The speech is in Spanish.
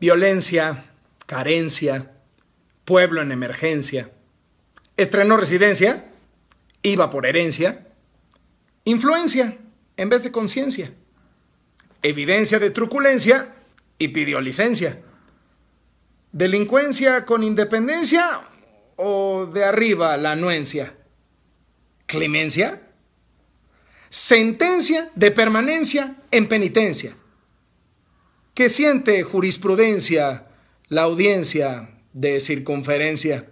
Violencia, carencia, pueblo en emergencia. Estrenó residencia, iba por herencia. Influencia en vez de conciencia. Evidencia de truculencia y pidió licencia. Delincuencia con independencia o de arriba la anuencia. Clemencia. Sentencia de permanencia en penitencia que siente jurisprudencia la audiencia de circunferencia.